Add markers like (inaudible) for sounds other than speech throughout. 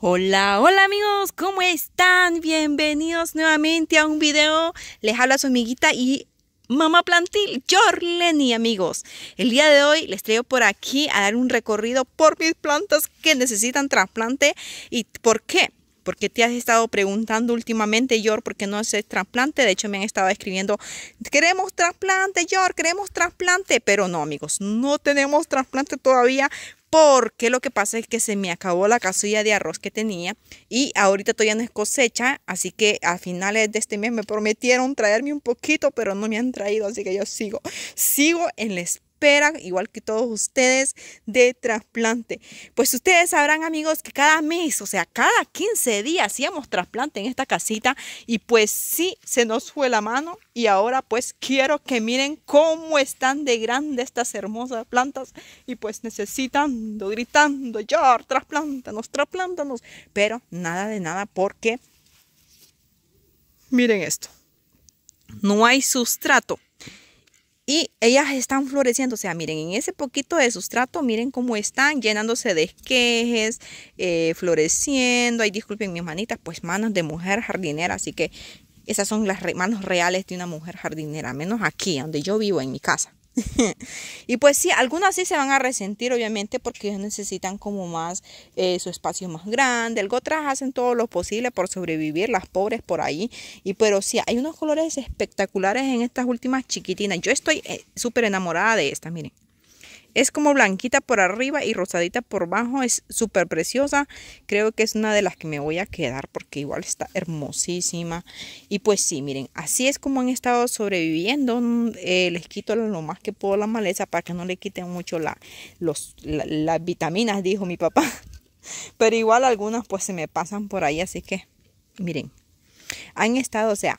Hola, hola amigos, ¿cómo están? Bienvenidos nuevamente a un video. Les habla su amiguita y mamá plantil, Jorleni amigos. El día de hoy les traigo por aquí a dar un recorrido por mis plantas que necesitan trasplante. ¿Y por qué? ¿Por qué te has estado preguntando últimamente, George, por qué no haces trasplante? De hecho, me han estado escribiendo, queremos trasplante, George, queremos trasplante. Pero no, amigos, no tenemos trasplante todavía porque lo que pasa es que se me acabó la casilla de arroz que tenía y ahorita todavía no es cosecha, así que a finales de este mes me prometieron traerme un poquito, pero no me han traído, así que yo sigo, sigo en la espera espera, igual que todos ustedes, de trasplante. Pues ustedes sabrán, amigos, que cada mes, o sea, cada 15 días hacíamos trasplante en esta casita y pues sí, se nos fue la mano y ahora pues quiero que miren cómo están de grande estas hermosas plantas y pues necesitando, gritando, ya, trasplántanos, trasplántanos, pero nada de nada porque miren esto, no hay sustrato y ellas están floreciendo, o sea, miren, en ese poquito de sustrato, miren cómo están llenándose de esquejes, eh, floreciendo, ay, disculpen mis manitas, pues manos de mujer jardinera, así que esas son las manos reales de una mujer jardinera, menos aquí, donde yo vivo, en mi casa. (laughs) y pues sí, algunos sí se van a resentir, obviamente, porque ellos necesitan como más eh, su espacio más grande. El otras hacen todo lo posible por sobrevivir, las pobres por ahí. Y pero sí, hay unos colores espectaculares en estas últimas chiquitinas. Yo estoy eh, súper enamorada de estas, miren. Es como blanquita por arriba y rosadita por abajo. Es súper preciosa. Creo que es una de las que me voy a quedar porque igual está hermosísima. Y pues sí, miren, así es como han estado sobreviviendo. Mm, eh, les quito lo más que puedo la maleza para que no le quiten mucho la, las vitaminas, dijo mi papá. (laughs) Pero igual algunas pues se me pasan por ahí. Así que, miren, han estado, o sea,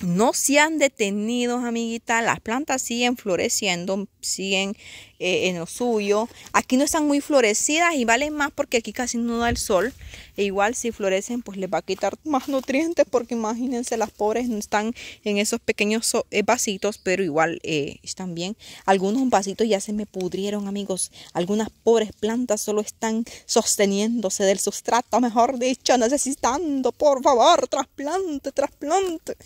no se han detenido, amiguita. Las plantas siguen floreciendo, siguen eh, en lo suyo. Aquí no están muy florecidas y valen más porque aquí casi no da el sol. E igual si florecen, pues les va a quitar más nutrientes porque imagínense, las pobres están en esos pequeños eh, vasitos, pero igual eh, están bien. Algunos vasitos ya se me pudrieron, amigos. Algunas pobres plantas solo están sosteniéndose del sustrato, mejor dicho, necesitando, por favor, trasplante, trasplante.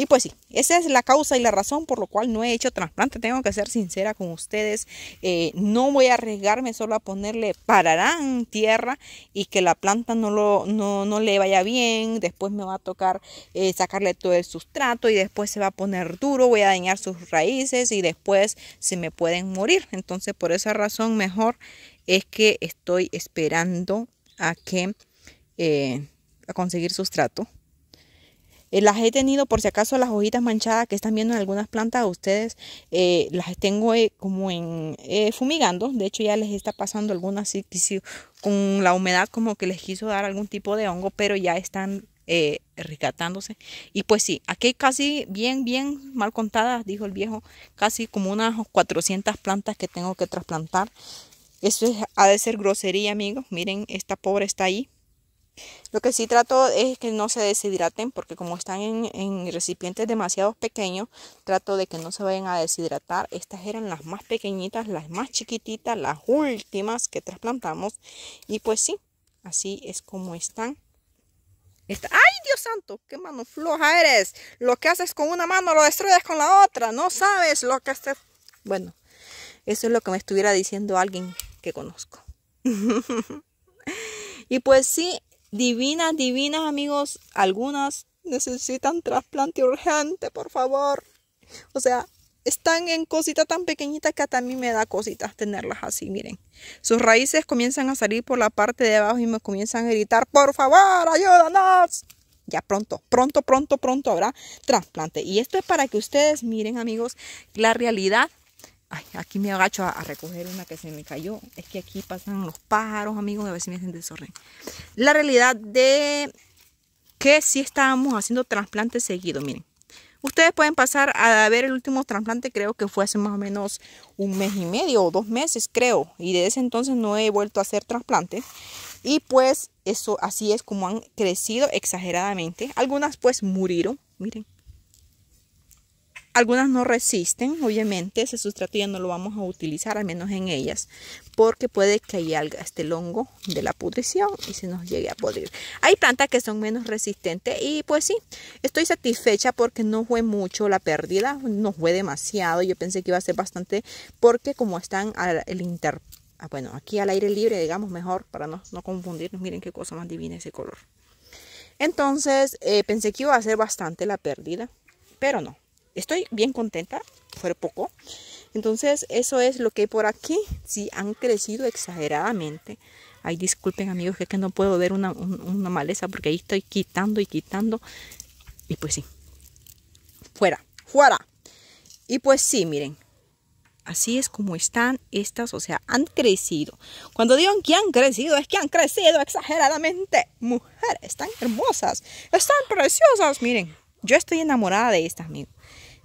Y pues sí, esa es la causa y la razón por lo cual no he hecho trasplante. Tengo que ser sincera con ustedes. Eh, no voy a arriesgarme solo a ponerle pararán tierra y que la planta no, no, le vaya bien. Después me va a tocar eh, sacarle todo el sustrato y después se va a poner duro. Voy a dañar sus raíces y después se me pueden morir. Entonces por esa razón mejor es que estoy esperando a que eh, a conseguir sustrato eh, las he tenido, por si acaso, las hojitas manchadas que están viendo en algunas plantas, ustedes eh, las tengo eh, como en fumigando. De hecho, ya les está pasando algunas con la humedad como que les quiso dar algún tipo de hongo, pero ya están rescatándose. Y pues sí, aquí casi bien, bien mal contadas, dijo el viejo, casi como unas 400 plantas que tengo que trasplantar. Eso ha de ser grosería, amigos. Miren, esta pobre está ahí. Lo que sí trato es que no se deshidraten porque como están en, recipientes demasiado pequeños, trato de que no se vayan a deshidratar. Estas eran las más pequeñitas, las más chiquititas, las últimas que trasplantamos. Y pues sí, así es como están. ¡Ay, Dios santo! ¡Qué mano floja eres! Lo que haces con una mano lo destruyes con la otra. No sabes lo que haces. Bueno, eso es lo que me estuviera diciendo alguien que conozco. (laughs) y pues sí, divinas, divinas amigos, algunas necesitan trasplante urgente, por favor. O sea, están en cositas tan pequeñitas que a mí me da cositas tenerlas así, miren. Sus raíces comienzan a salir por la parte de abajo y me comienzan a gritar, por favor, ayúdanos. Ya pronto, pronto, pronto, pronto habrá trasplante. Y esto es para que ustedes miren, amigos, la realidad Ay, aquí me agacho a, recoger una que se me cayó. Es que aquí pasan los pájaros, amigos, a ver si me hacen desorden. La realidad de que sí estábamos haciendo trasplantes seguido, miren. Ustedes pueden pasar a ver el último trasplante, creo que fue hace más o menos un mes y medio o dos meses, creo. Y desde ese entonces no he vuelto a hacer trasplantes. Y pues eso así es como han crecido exageradamente. Algunas pues murieron, miren, algunas no resisten, obviamente, ese sustrato ya no lo vamos a utilizar, al menos en ellas, porque puede que haya este hongo de la pudrición y se nos llegue a podrir. Hay plantas que son menos resistentes y pues sí, estoy satisfecha porque no fue mucho la pérdida, no fue demasiado, yo pensé que iba a ser bastante, porque como están al el inter, ah, bueno, aquí al aire libre, digamos mejor, para no, confundirnos, miren qué cosa más divina ese color. Entonces, eh, pensé que iba a ser bastante la pérdida, pero no estoy bien contenta, fue poco. Entonces, eso es lo que hay por aquí. sí, han crecido exageradamente. Ay, disculpen amigos, que, es que no puedo ver una, maleza porque ahí estoy quitando y quitando. Y pues sí. Fuera, fuera. Y pues sí, miren, Así es como están estas, o sea, han crecido. Cuando digo que han crecido, es que han crecido exageradamente. Mujeres, están hermosas, están preciosas. Miren, yo estoy enamorada de estas, amigos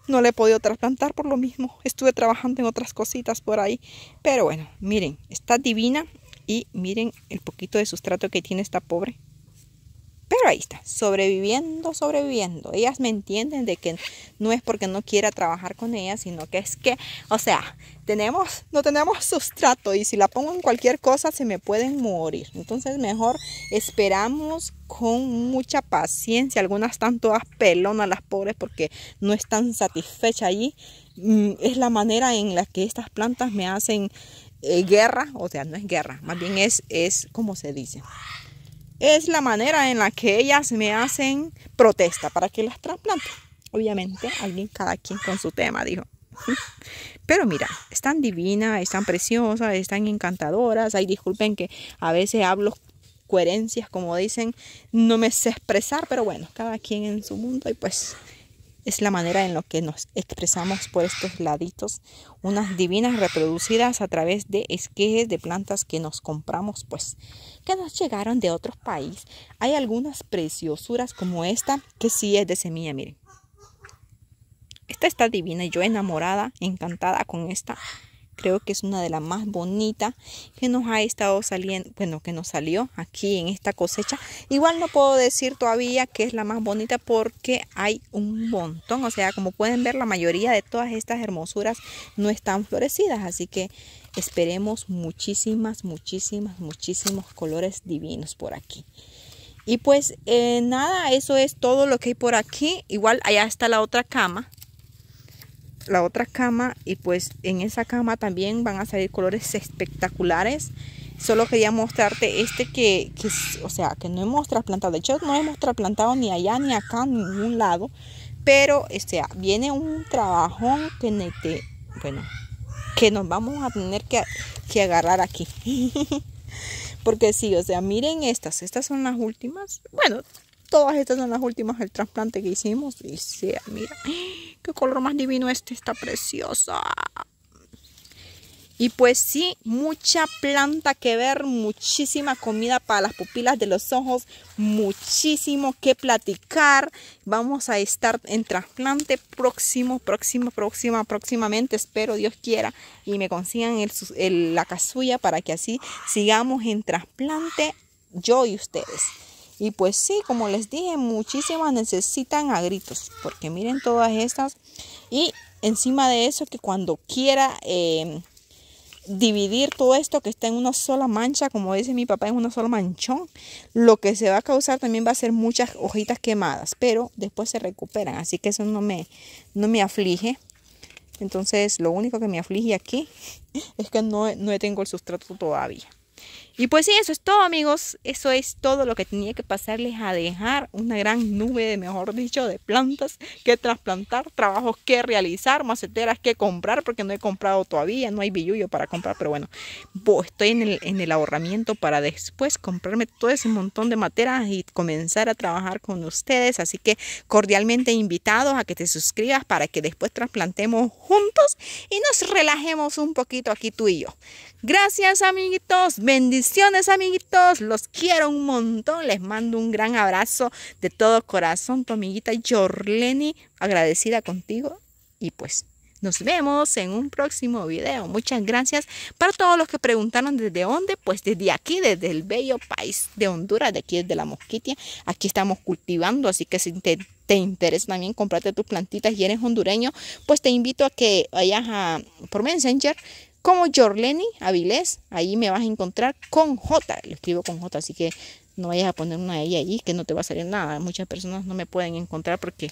no le he podido trasplantar por lo mismo. Estuve trabajando en otras cositas por ahí. Pero bueno, miren, está divina y miren el poquito de sustrato que tiene esta pobre. Pero ahí está, sobreviviendo, sobreviviendo. Ellas me entienden de que no es porque no quiera trabajar con ellas, sino que es que, o sea, tenemos, no tenemos sustrato y si la pongo en cualquier cosa se me pueden morir. Entonces mejor esperamos con mucha paciencia. Algunas están todas pelonas las pobres porque no están satisfechas allí. Mm, es la manera en la que estas plantas me hacen eh, guerra, o sea, no es guerra, más bien es, es como se dice es la manera en la que ellas me hacen protesta para que las trasplante. Obviamente, alguien, cada quien con su tema, dijo. (laughs) Pero mira, están divinas, están preciosas, están encantadoras. Ay, disculpen que a veces hablo coherencias, como dicen, no me sé expresar, pero bueno, cada quien en su mundo y pues es la manera en la que nos expresamos por estos laditos, unas divinas reproducidas a través de esquejes de plantas que nos compramos, pues, que nos llegaron de otros países. Hay algunas preciosuras como esta, que sí es de semilla, miren. Esta está divina y yo enamorada, encantada con esta creo que es una de las más bonitas que nos ha estado saliendo, bueno, que nos salió aquí en esta cosecha. Igual no puedo decir todavía que es la más bonita porque hay un montón, o sea, como pueden ver, la mayoría de todas estas hermosuras no están florecidas, así que esperemos muchísimas, muchísimas, muchísimos colores divinos por aquí. Y pues eh, nada, eso es todo lo que hay por aquí. Igual allá está la otra cama la otra cama y pues en esa cama también van a salir colores espectaculares solo quería mostrarte este que, que o sea que no hemos trasplantado de hecho no hemos trasplantado ni allá ni acá en ningún lado pero este viene un trabajón que nete, bueno que nos vamos a tener que, agarrar aquí (laughs) porque si o sea miren estas estas son las últimas bueno todas estas son las últimas el trasplante que hicimos y sea mira Qué color más divino este, está preciosa. Y pues sí, mucha planta que ver, muchísima comida para las pupilas de los ojos, muchísimo que platicar. Vamos a estar en trasplante próximo, próximo, próxima, próximamente, espero Dios quiera, y me consigan la casulla para que así sigamos en trasplante yo y ustedes. Y pues sí, como les dije, muchísimas necesitan a gritos, porque miren todas estas. Y encima de eso, que cuando quiera em, dividir todo esto que está en una sola mancha, como dice mi papá, en una sola manchón, lo que se va a causar también va a ser muchas hojitas quemadas, pero después se recuperan, así que eso no me, no me aflige. Entonces, lo único que me aflige aquí (laughs) es que no, no tengo el sustrato todavía. Y pues sí, eso es todo amigos, eso es todo lo que tenía que pasarles a dejar, una gran nube, de, mejor dicho, de plantas que trasplantar, trabajos que realizar, maceteras que comprar, porque no he comprado todavía, no hay billullo para comprar, pero bueno, estoy en el, en el ahorramiento para después comprarme todo ese montón de materas y comenzar a trabajar con ustedes, así que cordialmente invitados a que te suscribas para que después trasplantemos juntos y nos relajemos un poquito aquí tú y yo. Gracias amiguitos, bendiciones amiguitos, los quiero un montón, les mando un gran abrazo de todo corazón, tu amiguita Jorleni, agradecida contigo y pues nos vemos en un próximo video. Muchas gracias para todos los que preguntaron desde dónde. Pues desde aquí, desde el bello país de Honduras, de aquí desde la mosquitia. Aquí estamos cultivando, así que si te, interesa también comprarte tus plantitas y eres hondureño, pues te invito a que vayas a, por Messenger como Jorleni Avilés. Ahí me vas a encontrar con J. Lo escribo con J, así que no vayas a poner una ella allí, que no te va a salir nada. Muchas personas no me pueden encontrar porque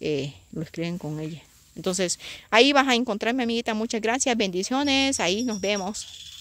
eh, lo escriben con ella. Entonces, ahí vas a encontrarme amiguita. Muchas gracias, bendiciones. Ahí nos vemos.